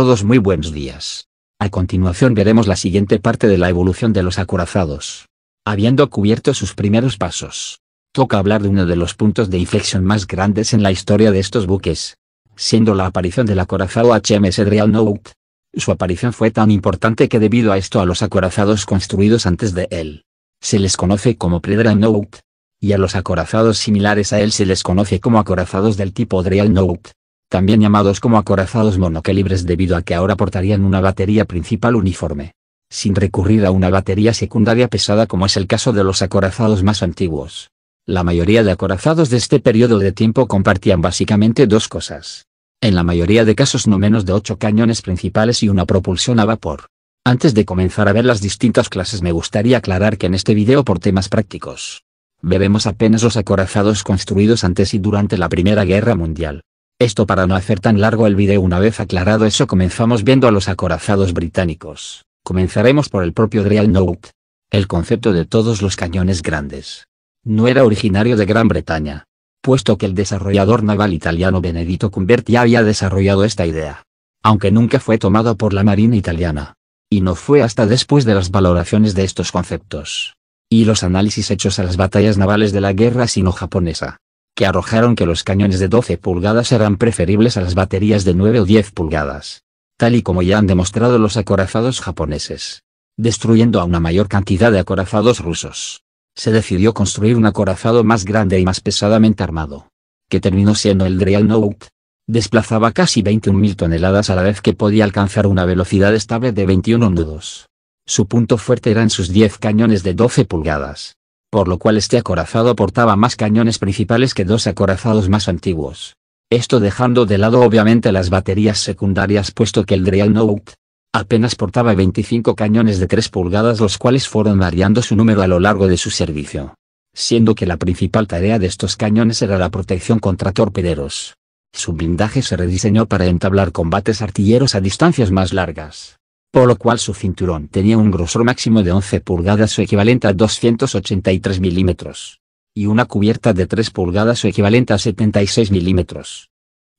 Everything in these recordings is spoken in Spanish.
todos muy buenos días. A continuación veremos la siguiente parte de la evolución de los acorazados. Habiendo cubierto sus primeros pasos, toca hablar de uno de los puntos de inflexión más grandes en la historia de estos buques, siendo la aparición del acorazado HMS Dreadnought. Note. Su aparición fue tan importante que debido a esto a los acorazados construidos antes de él, se les conoce como pre Note, y a los acorazados similares a él se les conoce como acorazados del tipo Dreadnought. Note también llamados como acorazados monocalibres, debido a que ahora portarían una batería principal uniforme, sin recurrir a una batería secundaria pesada como es el caso de los acorazados más antiguos. La mayoría de acorazados de este periodo de tiempo compartían básicamente dos cosas. En la mayoría de casos no menos de ocho cañones principales y una propulsión a vapor. Antes de comenzar a ver las distintas clases me gustaría aclarar que en este video por temas prácticos. Bebemos apenas los acorazados construidos antes y durante la Primera Guerra Mundial. Esto para no hacer tan largo el vídeo una vez aclarado eso comenzamos viendo a los acorazados británicos. Comenzaremos por el propio Real Note. El concepto de todos los cañones grandes. No era originario de Gran Bretaña. Puesto que el desarrollador naval italiano Benedito ya había desarrollado esta idea. Aunque nunca fue tomado por la Marina italiana. Y no fue hasta después de las valoraciones de estos conceptos. Y los análisis hechos a las batallas navales de la guerra sino-japonesa que arrojaron que los cañones de 12 pulgadas eran preferibles a las baterías de 9 o 10 pulgadas. Tal y como ya han demostrado los acorazados japoneses. Destruyendo a una mayor cantidad de acorazados rusos. Se decidió construir un acorazado más grande y más pesadamente armado. Que terminó siendo el Dreadnought. Note. Desplazaba casi 21.000 toneladas a la vez que podía alcanzar una velocidad estable de 21 nudos. Su punto fuerte eran sus 10 cañones de 12 pulgadas por lo cual este acorazado portaba más cañones principales que dos acorazados más antiguos. Esto dejando de lado obviamente las baterías secundarias puesto que el Dreadnought apenas portaba 25 cañones de 3 pulgadas los cuales fueron variando su número a lo largo de su servicio. Siendo que la principal tarea de estos cañones era la protección contra torpederos. Su blindaje se rediseñó para entablar combates artilleros a distancias más largas por lo cual su cinturón tenía un grosor máximo de 11 pulgadas o equivalente a 283 milímetros, y una cubierta de 3 pulgadas o equivalente a 76 milímetros.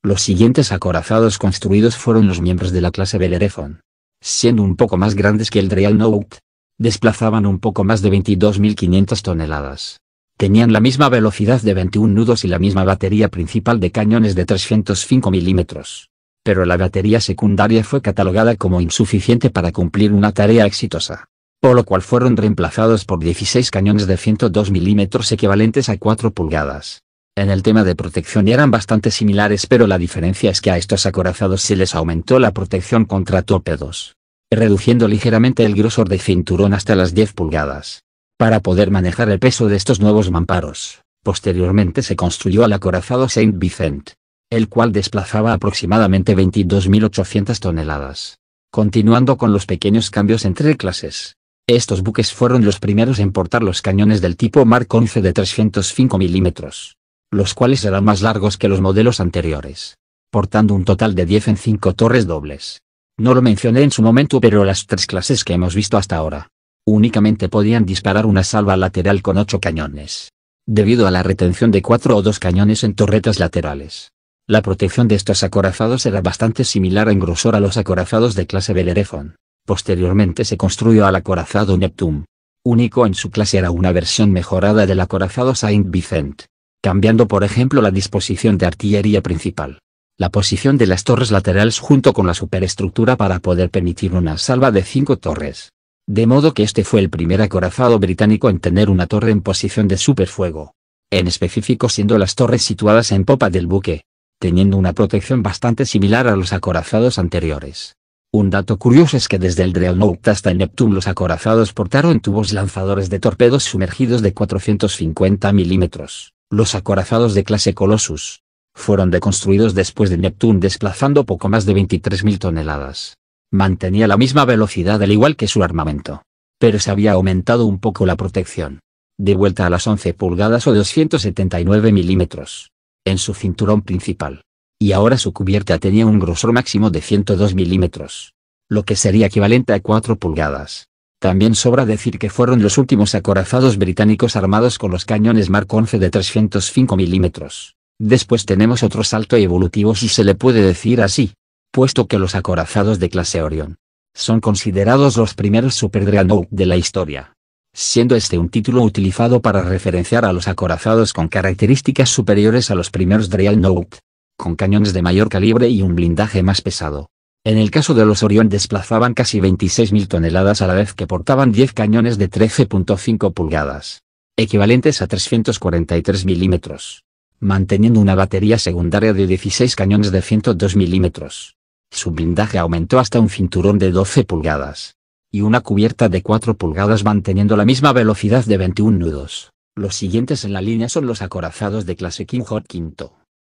Los siguientes acorazados construidos fueron los miembros de la clase Bellerophon. Siendo un poco más grandes que el Real Note, desplazaban un poco más de 22.500 toneladas. Tenían la misma velocidad de 21 nudos y la misma batería principal de cañones de 305 milímetros pero la batería secundaria fue catalogada como insuficiente para cumplir una tarea exitosa. Por lo cual fueron reemplazados por 16 cañones de 102 milímetros equivalentes a 4 pulgadas. En el tema de protección eran bastante similares pero la diferencia es que a estos acorazados se les aumentó la protección contra torpedos, reduciendo ligeramente el grosor de cinturón hasta las 10 pulgadas. Para poder manejar el peso de estos nuevos mamparos, posteriormente se construyó al acorazado Saint vicent el cual desplazaba aproximadamente 22.800 toneladas. Continuando con los pequeños cambios entre clases. Estos buques fueron los primeros en portar los cañones del tipo Mark 11 de 305 milímetros, los cuales eran más largos que los modelos anteriores, portando un total de 10 en 5 torres dobles. No lo mencioné en su momento, pero las tres clases que hemos visto hasta ahora únicamente podían disparar una salva lateral con 8 cañones, debido a la retención de 4 o 2 cañones en torretas laterales. La protección de estos acorazados era bastante similar en grosor a los acorazados de clase Bellerophon. Posteriormente se construyó al acorazado Neptune. Único en su clase era una versión mejorada del acorazado Saint Vincent, cambiando por ejemplo la disposición de artillería principal la posición de las torres laterales junto con la superestructura para poder permitir una salva de cinco torres. De modo que este fue el primer acorazado británico en tener una torre en posición de superfuego. En específico siendo las torres situadas en popa del buque, teniendo una protección bastante similar a los acorazados anteriores. Un dato curioso es que desde el Dreadnought hasta el Neptune los acorazados portaron tubos lanzadores de torpedos sumergidos de 450 milímetros. Los acorazados de clase Colossus fueron deconstruidos después de Neptune desplazando poco más de 23.000 toneladas. Mantenía la misma velocidad al igual que su armamento. Pero se había aumentado un poco la protección. De vuelta a las 11 pulgadas o 279 milímetros en su cinturón principal. Y ahora su cubierta tenía un grosor máximo de 102 milímetros, lo que sería equivalente a 4 pulgadas. También sobra decir que fueron los últimos acorazados británicos armados con los cañones Mark 11 de 305 milímetros. Después tenemos otro salto evolutivo si se le puede decir así, puesto que los acorazados de clase Orion son considerados los primeros Super Dreadnought de la historia siendo este un título utilizado para referenciar a los acorazados con características superiores a los primeros Dreadnought, Note, con cañones de mayor calibre y un blindaje más pesado. En el caso de los Orion desplazaban casi 26.000 toneladas a la vez que portaban 10 cañones de 13.5 pulgadas, equivalentes a 343 milímetros, manteniendo una batería secundaria de 16 cañones de 102 milímetros. Su blindaje aumentó hasta un cinturón de 12 pulgadas y una cubierta de 4 pulgadas manteniendo la misma velocidad de 21 nudos. Los siguientes en la línea son los acorazados de clase King Hot V.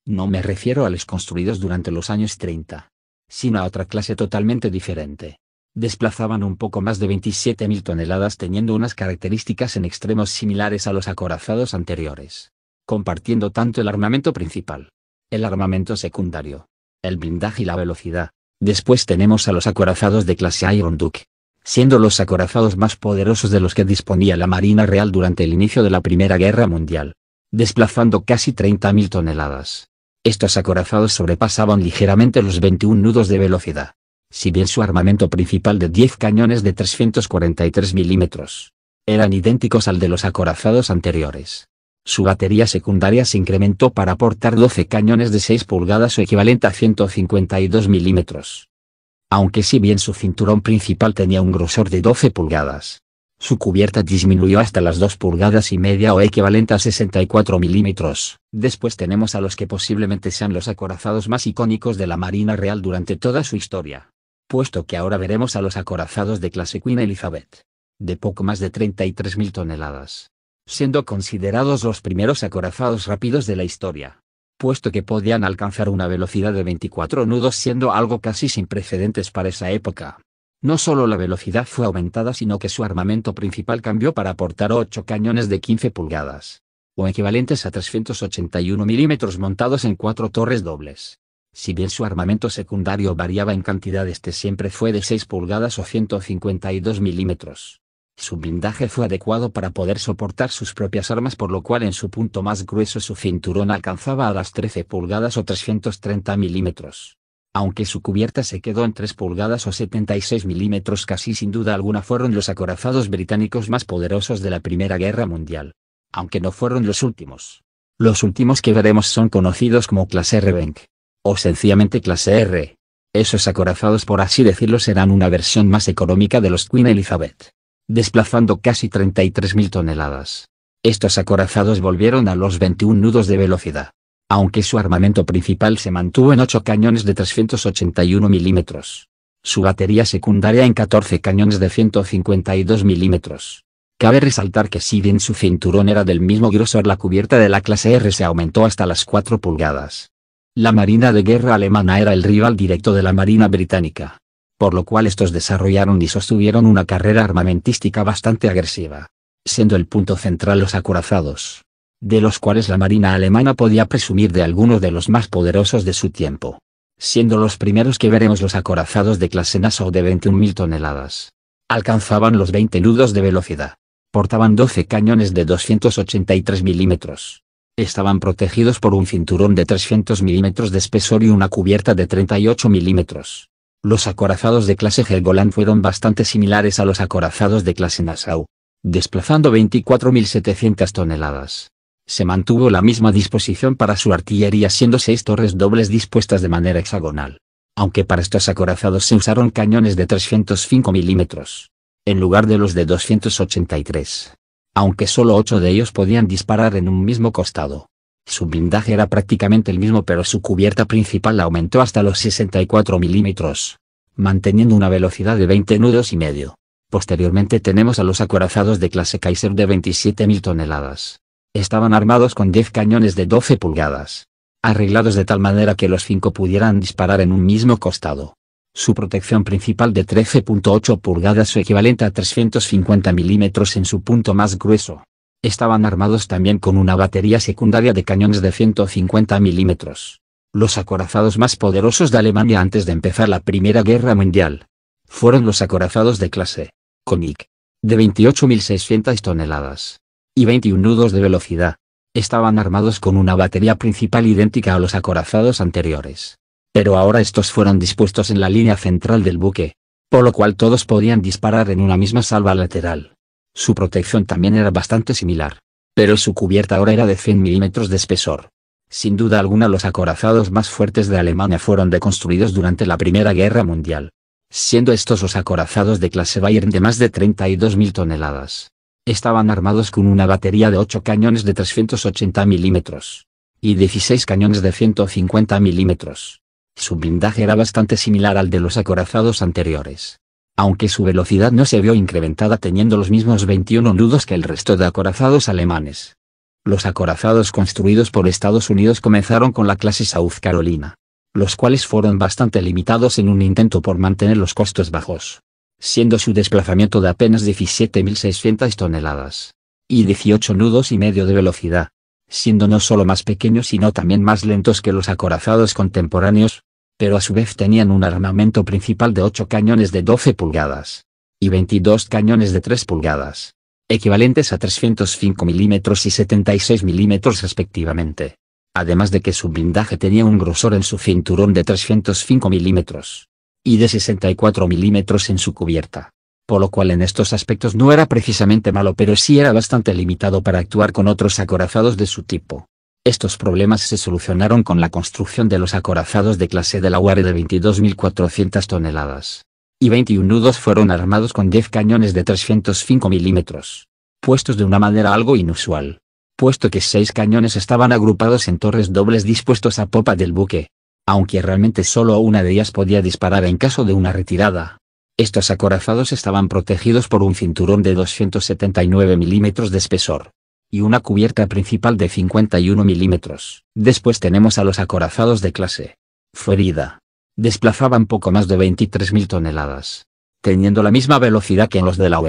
No me refiero a los construidos durante los años 30, sino a otra clase totalmente diferente. Desplazaban un poco más de 27.000 toneladas teniendo unas características en extremos similares a los acorazados anteriores, compartiendo tanto el armamento principal, el armamento secundario, el blindaje y la velocidad. Después tenemos a los acorazados de clase Iron Duke, siendo los acorazados más poderosos de los que disponía la Marina Real durante el inicio de la Primera Guerra Mundial, desplazando casi 30.000 toneladas. Estos acorazados sobrepasaban ligeramente los 21 nudos de velocidad. Si bien su armamento principal de 10 cañones de 343 milímetros eran idénticos al de los acorazados anteriores. Su batería secundaria se incrementó para aportar 12 cañones de 6 pulgadas o equivalente a 152 milímetros aunque si bien su cinturón principal tenía un grosor de 12 pulgadas. Su cubierta disminuyó hasta las 2 pulgadas y media o equivalente a 64 milímetros. Después tenemos a los que posiblemente sean los acorazados más icónicos de la Marina Real durante toda su historia. Puesto que ahora veremos a los acorazados de clase Queen Elizabeth. De poco más de 33.000 toneladas. Siendo considerados los primeros acorazados rápidos de la historia puesto que podían alcanzar una velocidad de 24 nudos siendo algo casi sin precedentes para esa época. No solo la velocidad fue aumentada sino que su armamento principal cambió para aportar 8 cañones de 15 pulgadas, o equivalentes a 381 milímetros montados en cuatro torres dobles. Si bien su armamento secundario variaba en cantidad este siempre fue de 6 pulgadas o 152 milímetros. Su blindaje fue adecuado para poder soportar sus propias armas por lo cual en su punto más grueso su cinturón alcanzaba a las 13 pulgadas o 330 milímetros. Aunque su cubierta se quedó en 3 pulgadas o 76 milímetros casi sin duda alguna fueron los acorazados británicos más poderosos de la Primera Guerra Mundial. Aunque no fueron los últimos. Los últimos que veremos son conocidos como clase R-Bank. O sencillamente clase R. Esos acorazados por así decirlo serán una versión más económica de los Queen Elizabeth desplazando casi 33.000 toneladas. Estos acorazados volvieron a los 21 nudos de velocidad. Aunque su armamento principal se mantuvo en 8 cañones de 381 milímetros. Su batería secundaria en 14 cañones de 152 milímetros. Cabe resaltar que si bien su cinturón era del mismo grosor la cubierta de la clase R se aumentó hasta las 4 pulgadas. La Marina de Guerra alemana era el rival directo de la Marina británica por lo cual estos desarrollaron y sostuvieron una carrera armamentística bastante agresiva, siendo el punto central los acorazados, de los cuales la Marina alemana podía presumir de algunos de los más poderosos de su tiempo, siendo los primeros que veremos los acorazados de clase Nassau de 21.000 toneladas. Alcanzaban los 20 nudos de velocidad. Portaban 12 cañones de 283 milímetros. Estaban protegidos por un cinturón de 300 milímetros de espesor y una cubierta de 38 milímetros. Los acorazados de clase Helgoland fueron bastante similares a los acorazados de clase Nassau, desplazando 24.700 toneladas. Se mantuvo la misma disposición para su artillería siendo seis torres dobles dispuestas de manera hexagonal, aunque para estos acorazados se usaron cañones de 305 milímetros, en lugar de los de 283, aunque solo ocho de ellos podían disparar en un mismo costado. Su blindaje era prácticamente el mismo pero su cubierta principal aumentó hasta los 64 milímetros, manteniendo una velocidad de 20 nudos y medio. Posteriormente tenemos a los acorazados de clase Kaiser de 27.000 toneladas. Estaban armados con 10 cañones de 12 pulgadas, arreglados de tal manera que los 5 pudieran disparar en un mismo costado. Su protección principal de 13.8 pulgadas o equivalente a 350 milímetros en su punto más grueso estaban armados también con una batería secundaria de cañones de 150 milímetros. Los acorazados más poderosos de Alemania antes de empezar la Primera Guerra Mundial fueron los acorazados de clase Konig. de 28.600 toneladas y 21 nudos de velocidad. Estaban armados con una batería principal idéntica a los acorazados anteriores. Pero ahora estos fueron dispuestos en la línea central del buque, por lo cual todos podían disparar en una misma salva lateral. Su protección también era bastante similar. Pero su cubierta ahora era de 100 milímetros de espesor. Sin duda alguna los acorazados más fuertes de Alemania fueron deconstruidos durante la Primera Guerra Mundial. Siendo estos los acorazados de clase Bayern de más de 32.000 toneladas. Estaban armados con una batería de 8 cañones de 380 milímetros. Y 16 cañones de 150 milímetros. Su blindaje era bastante similar al de los acorazados anteriores aunque su velocidad no se vio incrementada teniendo los mismos 21 nudos que el resto de acorazados alemanes. Los acorazados construidos por Estados Unidos comenzaron con la clase South Carolina, los cuales fueron bastante limitados en un intento por mantener los costos bajos, siendo su desplazamiento de apenas 17.600 toneladas, y 18 nudos y medio de velocidad, siendo no solo más pequeños sino también más lentos que los acorazados contemporáneos, pero a su vez tenían un armamento principal de 8 cañones de 12 pulgadas y 22 cañones de 3 pulgadas, equivalentes a 305 milímetros y 76 milímetros respectivamente. Además de que su blindaje tenía un grosor en su cinturón de 305 milímetros y de 64 milímetros en su cubierta. Por lo cual en estos aspectos no era precisamente malo pero sí era bastante limitado para actuar con otros acorazados de su tipo. Estos problemas se solucionaron con la construcción de los acorazados de clase de la de 22.400 toneladas. Y 21 nudos fueron armados con 10 cañones de 305 milímetros. Puestos de una manera algo inusual. Puesto que seis cañones estaban agrupados en torres dobles dispuestos a popa del buque. Aunque realmente solo una de ellas podía disparar en caso de una retirada. Estos acorazados estaban protegidos por un cinturón de 279 milímetros de espesor y una cubierta principal de 51 milímetros. Después tenemos a los acorazados de clase Fuerida. Desplazaban poco más de 23.000 toneladas, teniendo la misma velocidad que en los de la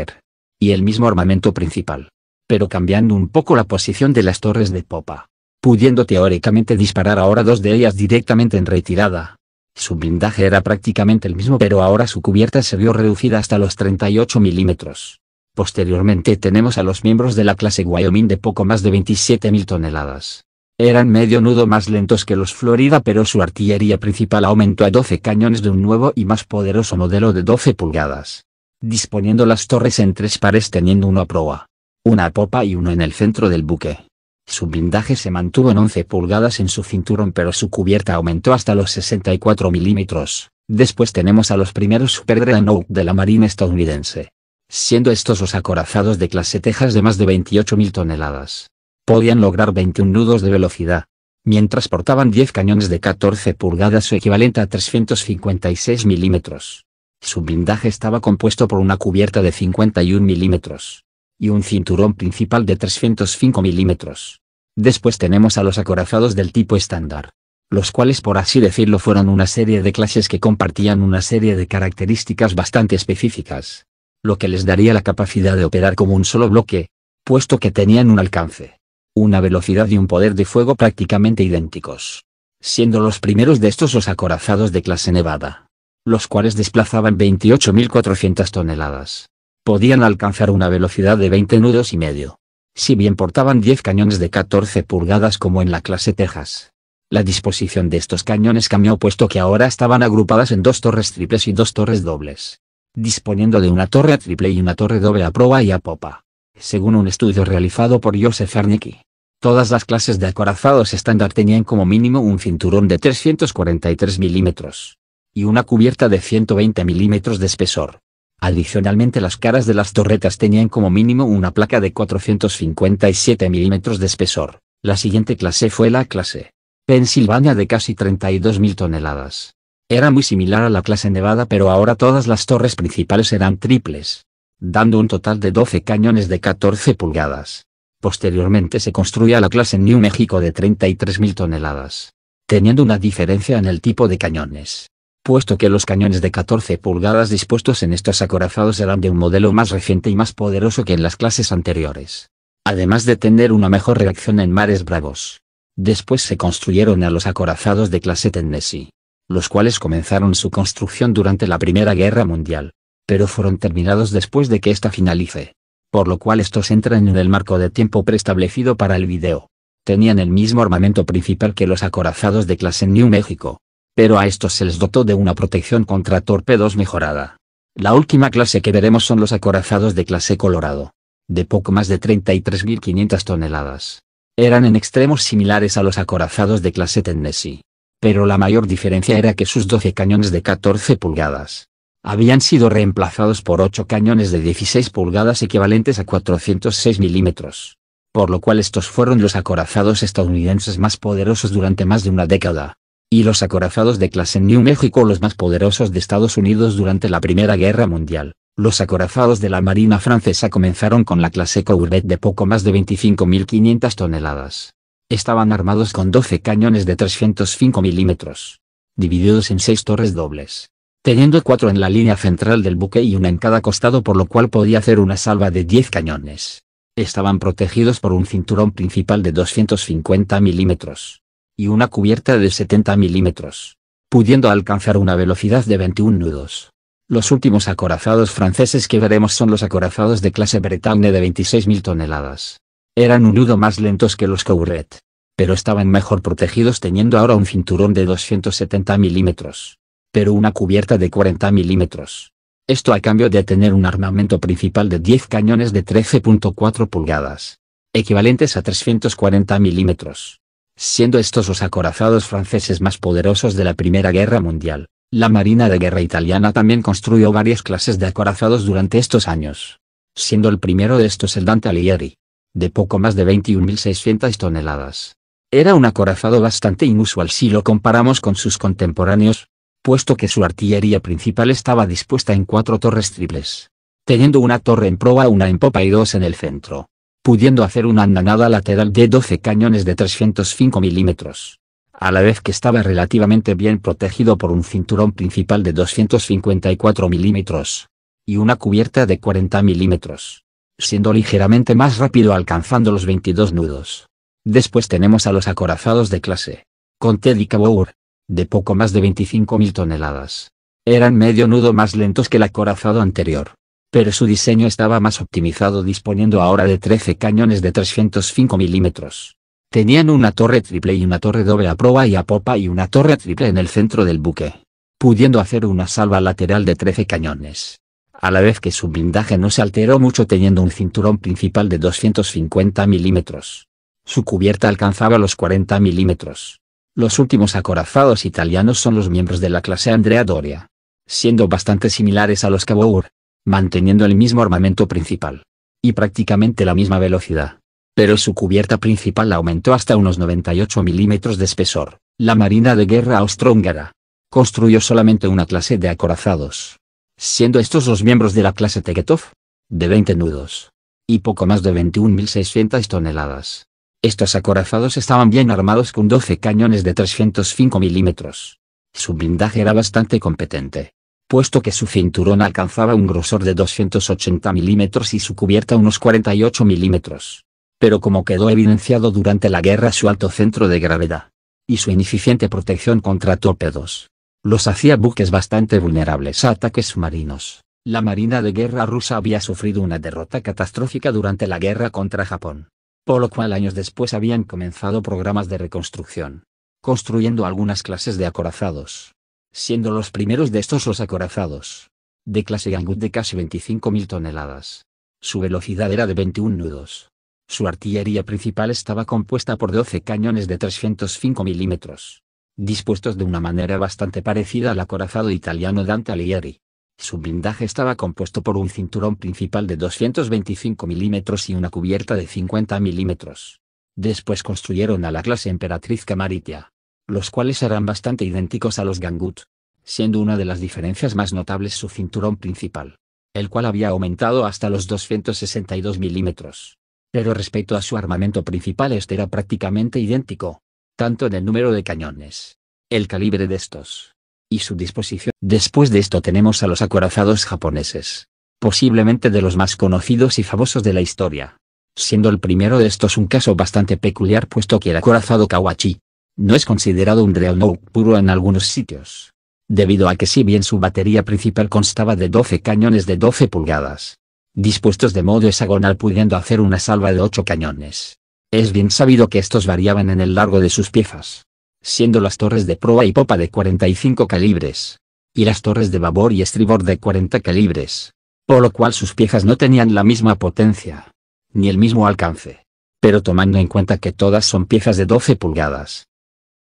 Y el mismo armamento principal, pero cambiando un poco la posición de las torres de popa, pudiendo teóricamente disparar ahora dos de ellas directamente en retirada. Su blindaje era prácticamente el mismo pero ahora su cubierta se vio reducida hasta los 38 milímetros. Posteriormente tenemos a los miembros de la clase Wyoming de poco más de 27.000 toneladas. Eran medio nudo más lentos que los Florida pero su artillería principal aumentó a 12 cañones de un nuevo y más poderoso modelo de 12 pulgadas. Disponiendo las torres en tres pares teniendo uno a proa, una popa y uno en el centro del buque. Su blindaje se mantuvo en 11 pulgadas en su cinturón pero su cubierta aumentó hasta los 64 milímetros. Después tenemos a los primeros Super de la Marina estadounidense siendo estos los acorazados de clase Texas de más de 28.000 toneladas. Podían lograr 21 nudos de velocidad, mientras portaban 10 cañones de 14 pulgadas o equivalente a 356 milímetros. Su blindaje estaba compuesto por una cubierta de 51 milímetros y un cinturón principal de 305 milímetros. Después tenemos a los acorazados del tipo estándar, los cuales por así decirlo fueron una serie de clases que compartían una serie de características bastante específicas lo que les daría la capacidad de operar como un solo bloque, puesto que tenían un alcance, una velocidad y un poder de fuego prácticamente idénticos, siendo los primeros de estos los acorazados de clase Nevada, los cuales desplazaban 28.400 toneladas. Podían alcanzar una velocidad de 20 nudos y medio. Si bien portaban 10 cañones de 14 pulgadas como en la clase Texas. La disposición de estos cañones cambió puesto que ahora estaban agrupadas en dos torres triples y dos torres dobles disponiendo de una torre triple y una torre doble a proa y a popa. Según un estudio realizado por Joseph Arnicki, todas las clases de acorazados estándar tenían como mínimo un cinturón de 343 milímetros y una cubierta de 120 milímetros de espesor. Adicionalmente las caras de las torretas tenían como mínimo una placa de 457 milímetros de espesor. La siguiente clase fue la clase Pensilvania de casi 32.000 toneladas. Era muy similar a la clase Nevada pero ahora todas las torres principales eran triples, dando un total de 12 cañones de 14 pulgadas. Posteriormente se construía la clase New México de 33.000 toneladas, teniendo una diferencia en el tipo de cañones puesto que los cañones de 14 pulgadas dispuestos en estos acorazados eran de un modelo más reciente y más poderoso que en las clases anteriores, además de tener una mejor reacción en mares bravos. Después se construyeron a los acorazados de clase Tennessee, los cuales comenzaron su construcción durante la Primera Guerra Mundial, pero fueron terminados después de que esta finalice. Por lo cual estos entran en el marco de tiempo preestablecido para el video. Tenían el mismo armamento principal que los acorazados de clase New México. Pero a estos se les dotó de una protección contra torpedos mejorada. La última clase que veremos son los acorazados de clase Colorado. De poco más de 33.500 toneladas. Eran en extremos similares a los acorazados de clase Tennessee pero la mayor diferencia era que sus 12 cañones de 14 pulgadas habían sido reemplazados por 8 cañones de 16 pulgadas equivalentes a 406 milímetros, por lo cual estos fueron los acorazados estadounidenses más poderosos durante más de una década, y los acorazados de clase New México los más poderosos de Estados Unidos durante la Primera Guerra Mundial. Los acorazados de la Marina francesa comenzaron con la clase Courbet de poco más de 25.500 toneladas, estaban armados con 12 cañones de 305 milímetros, divididos en seis torres dobles, teniendo cuatro en la línea central del buque y una en cada costado por lo cual podía hacer una salva de 10 cañones. Estaban protegidos por un cinturón principal de 250 milímetros y una cubierta de 70 milímetros, pudiendo alcanzar una velocidad de 21 nudos. Los últimos acorazados franceses que veremos son los acorazados de clase Bretagne de 26.000 toneladas. Eran un nudo más lentos que los Couret. Pero estaban mejor protegidos teniendo ahora un cinturón de 270 milímetros. Pero una cubierta de 40 milímetros. Esto a cambio de tener un armamento principal de 10 cañones de 13.4 pulgadas. Equivalentes a 340 milímetros. Siendo estos los acorazados franceses más poderosos de la Primera Guerra Mundial. La Marina de Guerra italiana también construyó varias clases de acorazados durante estos años. Siendo el primero de estos el Dante Alighieri de poco más de 21.600 toneladas. Era un acorazado bastante inusual si lo comparamos con sus contemporáneos, puesto que su artillería principal estaba dispuesta en cuatro torres triples, teniendo una torre en proa, una en popa y dos en el centro, pudiendo hacer una andanada lateral de 12 cañones de 305 milímetros a la vez que estaba relativamente bien protegido por un cinturón principal de 254 milímetros y una cubierta de 40 milímetros siendo ligeramente más rápido alcanzando los 22 nudos. Después tenemos a los acorazados de clase. Con Teddy Cabour, de poco más de 25.000 toneladas. Eran medio nudo más lentos que el acorazado anterior. Pero su diseño estaba más optimizado disponiendo ahora de 13 cañones de 305 milímetros. Tenían una torre triple y una torre doble a proa y a popa y una torre triple en el centro del buque. Pudiendo hacer una salva lateral de 13 cañones a la vez que su blindaje no se alteró mucho teniendo un cinturón principal de 250 milímetros. Su cubierta alcanzaba los 40 milímetros. Los últimos acorazados italianos son los miembros de la clase Andrea Doria, siendo bastante similares a los Ur, manteniendo el mismo armamento principal y prácticamente la misma velocidad. Pero su cubierta principal aumentó hasta unos 98 milímetros de espesor. La Marina de Guerra Austro-Húngara. construyó solamente una clase de acorazados siendo estos los miembros de la clase Tegetov, de 20 nudos, y poco más de 21.600 toneladas. Estos acorazados estaban bien armados con 12 cañones de 305 milímetros. Su blindaje era bastante competente, puesto que su cinturón alcanzaba un grosor de 280 milímetros y su cubierta unos 48 milímetros. Pero como quedó evidenciado durante la guerra su alto centro de gravedad y su ineficiente protección contra torpedos, los hacía buques bastante vulnerables a ataques submarinos. La Marina de Guerra rusa había sufrido una derrota catastrófica durante la guerra contra Japón, por lo cual años después habían comenzado programas de reconstrucción, construyendo algunas clases de acorazados, siendo los primeros de estos los acorazados, de clase Gangut de casi 25.000 toneladas. Su velocidad era de 21 nudos. Su artillería principal estaba compuesta por 12 cañones de 305 milímetros dispuestos de una manera bastante parecida al acorazado italiano Dante Alighieri. Su blindaje estaba compuesto por un cinturón principal de 225 milímetros y una cubierta de 50 milímetros. Después construyeron a la clase emperatriz Camaritia, los cuales eran bastante idénticos a los Gangut, siendo una de las diferencias más notables su cinturón principal, el cual había aumentado hasta los 262 milímetros. Pero respecto a su armamento principal este era prácticamente idéntico, tanto en el número de cañones, el calibre de estos y su disposición. Después de esto tenemos a los acorazados japoneses, posiblemente de los más conocidos y famosos de la historia, siendo el primero de estos un caso bastante peculiar puesto que el acorazado Kawachi no es considerado un real puro en algunos sitios, debido a que si bien su batería principal constaba de 12 cañones de 12 pulgadas, dispuestos de modo hexagonal pudiendo hacer una salva de 8 cañones, es bien sabido que estos variaban en el largo de sus piezas, siendo las torres de proa y popa de 45 calibres, y las torres de babor y estribor de 40 calibres, por lo cual sus piezas no tenían la misma potencia, ni el mismo alcance, pero tomando en cuenta que todas son piezas de 12 pulgadas.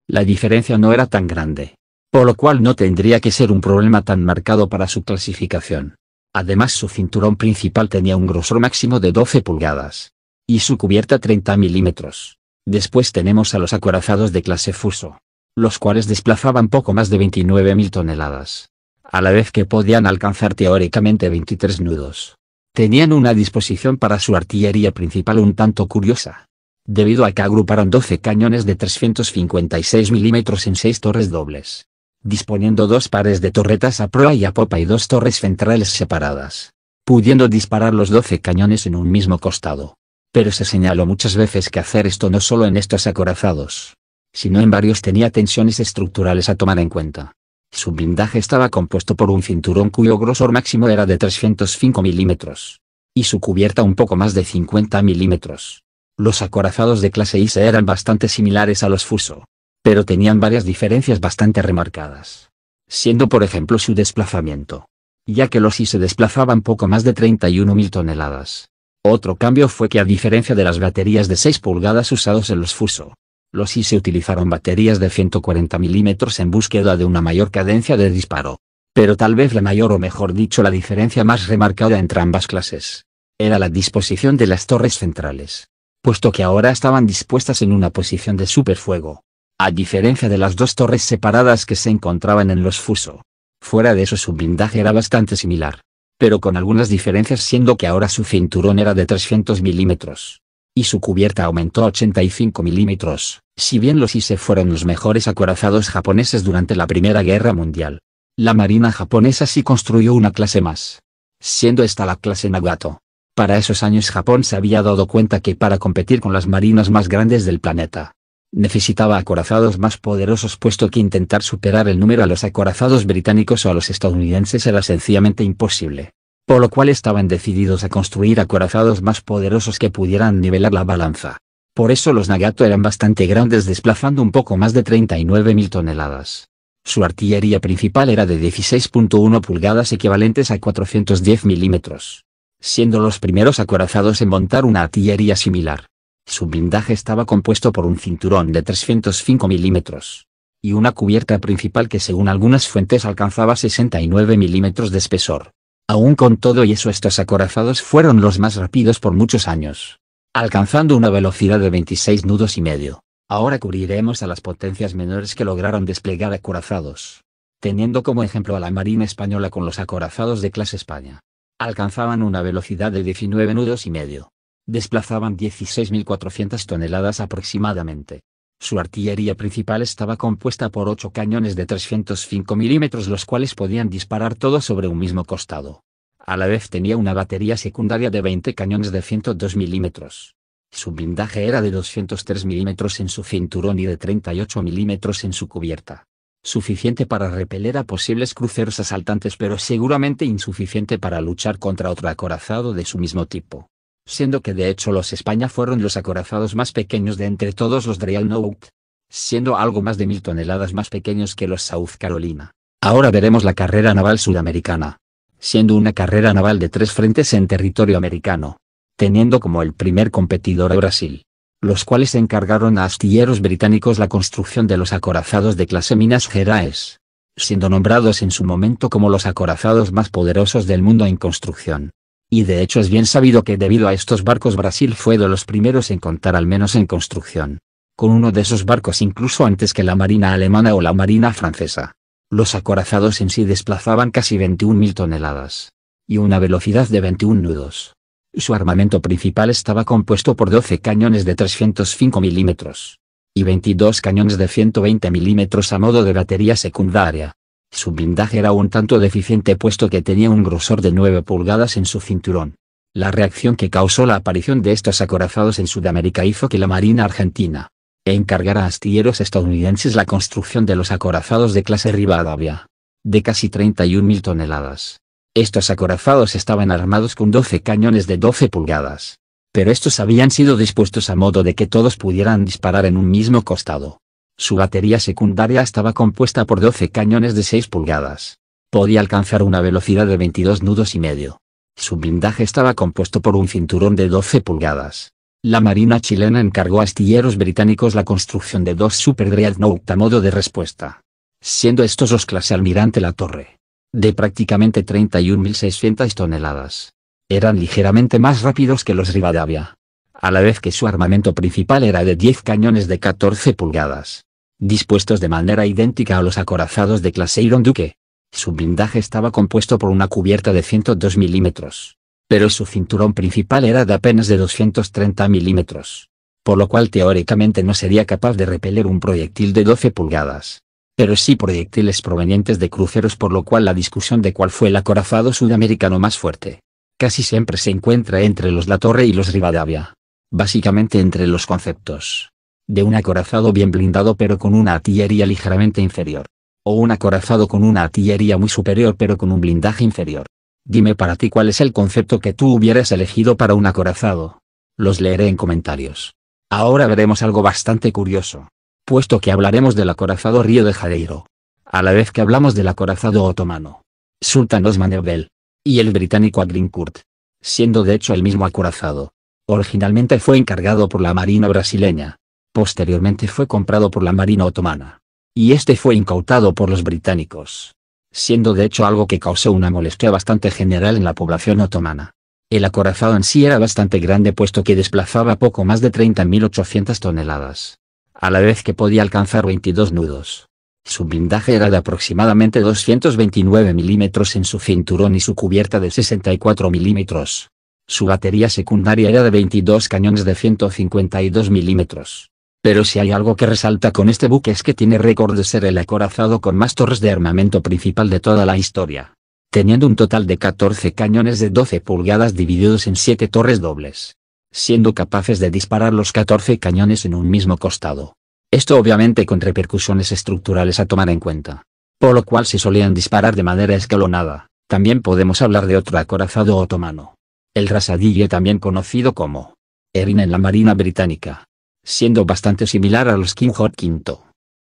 La diferencia no era tan grande, por lo cual no tendría que ser un problema tan marcado para su clasificación. Además su cinturón principal tenía un grosor máximo de 12 pulgadas y su cubierta 30 milímetros. Después tenemos a los acorazados de clase Fuso, los cuales desplazaban poco más de 29.000 toneladas, a la vez que podían alcanzar teóricamente 23 nudos. Tenían una disposición para su artillería principal un tanto curiosa, debido a que agruparon 12 cañones de 356 milímetros en 6 torres dobles, disponiendo dos pares de torretas a proa y a popa y dos torres centrales separadas, pudiendo disparar los 12 cañones en un mismo costado pero se señaló muchas veces que hacer esto no solo en estos acorazados, sino en varios tenía tensiones estructurales a tomar en cuenta. Su blindaje estaba compuesto por un cinturón cuyo grosor máximo era de 305 milímetros, y su cubierta un poco más de 50 milímetros. Los acorazados de clase se eran bastante similares a los Fuso, pero tenían varias diferencias bastante remarcadas. Siendo por ejemplo su desplazamiento, ya que los se desplazaban poco más de 31.000 toneladas, otro cambio fue que a diferencia de las baterías de 6 pulgadas usados en los Fuso, los I se utilizaron baterías de 140 milímetros en búsqueda de una mayor cadencia de disparo. Pero tal vez la mayor o mejor dicho la diferencia más remarcada entre ambas clases, era la disposición de las torres centrales, puesto que ahora estaban dispuestas en una posición de superfuego, a diferencia de las dos torres separadas que se encontraban en los Fuso. Fuera de eso su blindaje era bastante similar, pero con algunas diferencias siendo que ahora su cinturón era de 300 milímetros. Y su cubierta aumentó a 85 milímetros, si bien los ISE fueron los mejores acorazados japoneses durante la Primera Guerra Mundial. La Marina japonesa sí construyó una clase más. Siendo esta la clase Nagato. Para esos años Japón se había dado cuenta que para competir con las marinas más grandes del planeta, necesitaba acorazados más poderosos puesto que intentar superar el número a los acorazados británicos o a los estadounidenses era sencillamente imposible. Por lo cual estaban decididos a construir acorazados más poderosos que pudieran nivelar la balanza. Por eso los Nagato eran bastante grandes desplazando un poco más de 39.000 toneladas. Su artillería principal era de 16.1 pulgadas equivalentes a 410 milímetros. Siendo los primeros acorazados en montar una artillería similar. Su blindaje estaba compuesto por un cinturón de 305 milímetros y una cubierta principal que según algunas fuentes alcanzaba 69 milímetros de espesor. Aún con todo y eso estos acorazados fueron los más rápidos por muchos años, alcanzando una velocidad de 26 nudos y medio. Ahora cubriremos a las potencias menores que lograron desplegar acorazados, teniendo como ejemplo a la Marina Española con los acorazados de clase España. Alcanzaban una velocidad de 19 nudos y medio desplazaban 16.400 toneladas aproximadamente. Su artillería principal estaba compuesta por ocho cañones de 305 milímetros los cuales podían disparar todo sobre un mismo costado. A la vez tenía una batería secundaria de 20 cañones de 102 milímetros. Su blindaje era de 203 milímetros en su cinturón y de 38 milímetros en su cubierta. Suficiente para repeler a posibles cruceros asaltantes pero seguramente insuficiente para luchar contra otro acorazado de su mismo tipo siendo que de hecho los España fueron los acorazados más pequeños de entre todos los Dreadnought, siendo algo más de mil toneladas más pequeños que los South Carolina. Ahora veremos la carrera naval sudamericana, siendo una carrera naval de tres frentes en territorio americano, teniendo como el primer competidor a Brasil, los cuales encargaron a astilleros británicos la construcción de los acorazados de clase Minas Gerais, siendo nombrados en su momento como los acorazados más poderosos del mundo en construcción y de hecho es bien sabido que debido a estos barcos Brasil fue de los primeros en contar al menos en construcción con uno de esos barcos incluso antes que la marina alemana o la marina francesa. Los acorazados en sí desplazaban casi 21.000 toneladas. Y una velocidad de 21 nudos. Su armamento principal estaba compuesto por 12 cañones de 305 milímetros. Y 22 cañones de 120 milímetros a modo de batería secundaria. Su blindaje era un tanto deficiente puesto que tenía un grosor de 9 pulgadas en su cinturón. La reacción que causó la aparición de estos acorazados en Sudamérica hizo que la Marina Argentina encargara a astilleros estadounidenses la construcción de los acorazados de clase Rivadavia, de casi 31.000 toneladas. Estos acorazados estaban armados con 12 cañones de 12 pulgadas pero estos habían sido dispuestos a modo de que todos pudieran disparar en un mismo costado. Su batería secundaria estaba compuesta por 12 cañones de 6 pulgadas. Podía alcanzar una velocidad de 22 nudos y medio. Su blindaje estaba compuesto por un cinturón de 12 pulgadas. La Marina chilena encargó a astilleros británicos la construcción de dos Super Dreadnought a modo de respuesta. Siendo estos los clase almirante La Torre. De prácticamente 31.600 toneladas. Eran ligeramente más rápidos que los Rivadavia. A la vez que su armamento principal era de 10 cañones de 14 pulgadas dispuestos de manera idéntica a los acorazados de clase Iron Duque. Su blindaje estaba compuesto por una cubierta de 102 milímetros, pero su cinturón principal era de apenas de 230 milímetros, por lo cual teóricamente no sería capaz de repeler un proyectil de 12 pulgadas pero sí proyectiles provenientes de cruceros por lo cual la discusión de cuál fue el acorazado sudamericano más fuerte. Casi siempre se encuentra entre los La Torre y los Rivadavia. Básicamente entre los conceptos de un acorazado bien blindado pero con una artillería ligeramente inferior. O un acorazado con una artillería muy superior pero con un blindaje inferior. Dime para ti cuál es el concepto que tú hubieras elegido para un acorazado. Los leeré en comentarios. Ahora veremos algo bastante curioso. Puesto que hablaremos del acorazado Río de jadeiro. A la vez que hablamos del acorazado otomano. Sultan Osman Ebel. Y el británico Agincourt. Siendo de hecho el mismo acorazado. Originalmente fue encargado por la Marina brasileña Posteriormente fue comprado por la Marina otomana. Y este fue incautado por los británicos. Siendo de hecho algo que causó una molestia bastante general en la población otomana. El acorazado en sí era bastante grande puesto que desplazaba poco más de 30.800 toneladas. A la vez que podía alcanzar 22 nudos. Su blindaje era de aproximadamente 229 milímetros en su cinturón y su cubierta de 64 milímetros. Su batería secundaria era de 22 cañones de 152 milímetros. Pero si hay algo que resalta con este buque es que tiene récord de ser el acorazado con más torres de armamento principal de toda la historia. Teniendo un total de 14 cañones de 12 pulgadas divididos en 7 torres dobles. Siendo capaces de disparar los 14 cañones en un mismo costado. Esto obviamente con repercusiones estructurales a tomar en cuenta. Por lo cual si solían disparar de manera escalonada. También podemos hablar de otro acorazado otomano. El Rasadille también conocido como Erin en la Marina Británica siendo bastante similar a los King Hot V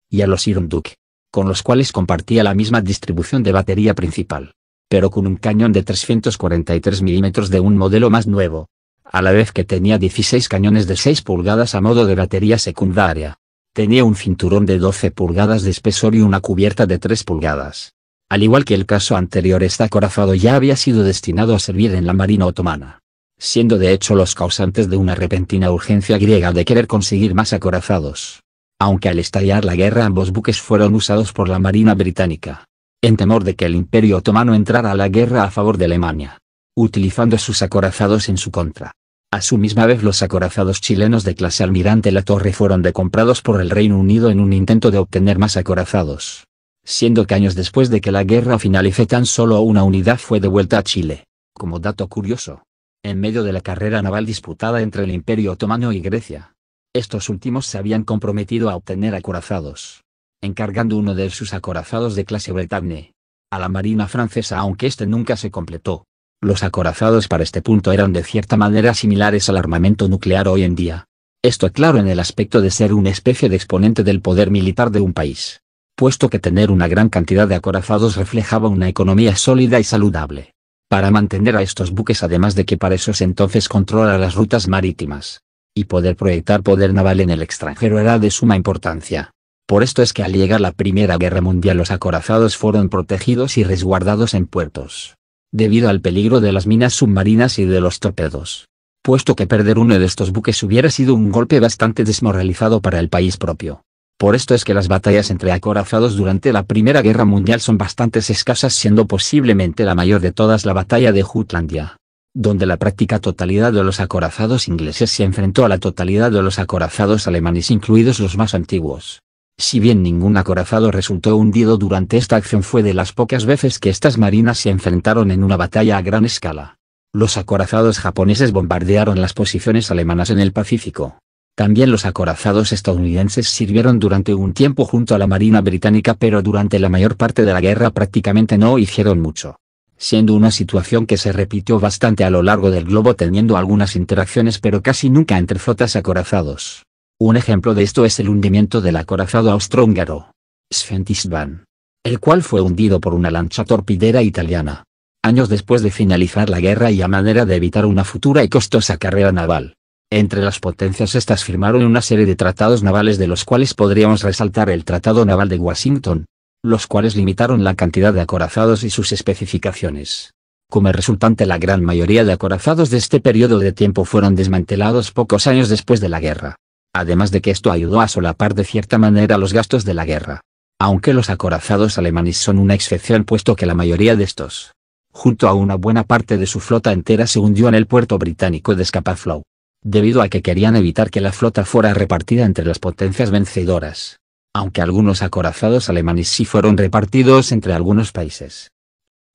y a los Iron Duke, con los cuales compartía la misma distribución de batería principal, pero con un cañón de 343 milímetros de un modelo más nuevo, a la vez que tenía 16 cañones de 6 pulgadas a modo de batería secundaria. Tenía un cinturón de 12 pulgadas de espesor y una cubierta de 3 pulgadas. Al igual que el caso anterior, este acorazado ya había sido destinado a servir en la Marina Otomana siendo de hecho los causantes de una repentina urgencia griega de querer conseguir más acorazados. Aunque al estallar la guerra ambos buques fueron usados por la Marina Británica. En temor de que el Imperio Otomano entrara a la guerra a favor de Alemania. Utilizando sus acorazados en su contra. A su misma vez los acorazados chilenos de clase almirante La Torre fueron decomprados por el Reino Unido en un intento de obtener más acorazados. Siendo que años después de que la guerra finalice tan solo una unidad fue devuelta a Chile. Como dato curioso, en medio de la carrera naval disputada entre el Imperio Otomano y Grecia. Estos últimos se habían comprometido a obtener acorazados, encargando uno de sus acorazados de clase Bretagne a la Marina francesa aunque este nunca se completó. Los acorazados para este punto eran de cierta manera similares al armamento nuclear hoy en día. Esto es claro en el aspecto de ser una especie de exponente del poder militar de un país, puesto que tener una gran cantidad de acorazados reflejaba una economía sólida y saludable para mantener a estos buques además de que para esos entonces controla las rutas marítimas. Y poder proyectar poder naval en el extranjero era de suma importancia. Por esto es que al llegar la Primera Guerra Mundial los acorazados fueron protegidos y resguardados en puertos. Debido al peligro de las minas submarinas y de los torpedos. Puesto que perder uno de estos buques hubiera sido un golpe bastante desmoralizado para el país propio. Por esto es que las batallas entre acorazados durante la Primera Guerra Mundial son bastante escasas siendo posiblemente la mayor de todas la batalla de Jutlandia, donde la práctica totalidad de los acorazados ingleses se enfrentó a la totalidad de los acorazados alemanes incluidos los más antiguos. Si bien ningún acorazado resultó hundido durante esta acción fue de las pocas veces que estas marinas se enfrentaron en una batalla a gran escala. Los acorazados japoneses bombardearon las posiciones alemanas en el Pacífico, también los acorazados estadounidenses sirvieron durante un tiempo junto a la Marina Británica pero durante la mayor parte de la guerra prácticamente no hicieron mucho. Siendo una situación que se repitió bastante a lo largo del globo teniendo algunas interacciones pero casi nunca entre flotas acorazados. Un ejemplo de esto es el hundimiento del acorazado austrohúngaro. Sventisban. El cual fue hundido por una lancha torpidera italiana. Años después de finalizar la guerra y a manera de evitar una futura y costosa carrera naval. Entre las potencias estas firmaron una serie de tratados navales de los cuales podríamos resaltar el Tratado Naval de Washington, los cuales limitaron la cantidad de acorazados y sus especificaciones. Como resultante la gran mayoría de acorazados de este periodo de tiempo fueron desmantelados pocos años después de la guerra. Además de que esto ayudó a solapar de cierta manera los gastos de la guerra. Aunque los acorazados alemanes son una excepción puesto que la mayoría de estos, junto a una buena parte de su flota entera se hundió en el puerto británico de Scapa Flow debido a que querían evitar que la flota fuera repartida entre las potencias vencedoras. Aunque algunos acorazados alemanes sí fueron repartidos entre algunos países.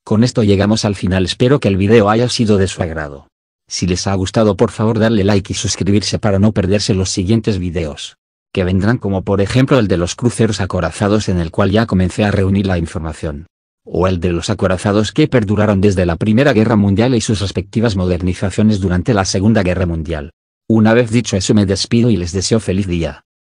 Con esto llegamos al final espero que el video haya sido de su agrado. Si les ha gustado por favor darle like y suscribirse para no perderse los siguientes videos. Que vendrán como por ejemplo el de los cruceros acorazados en el cual ya comencé a reunir la información. O el de los acorazados que perduraron desde la Primera Guerra Mundial y sus respectivas modernizaciones durante la Segunda Guerra Mundial. Una vez dicho eso me despido y les deseo feliz día.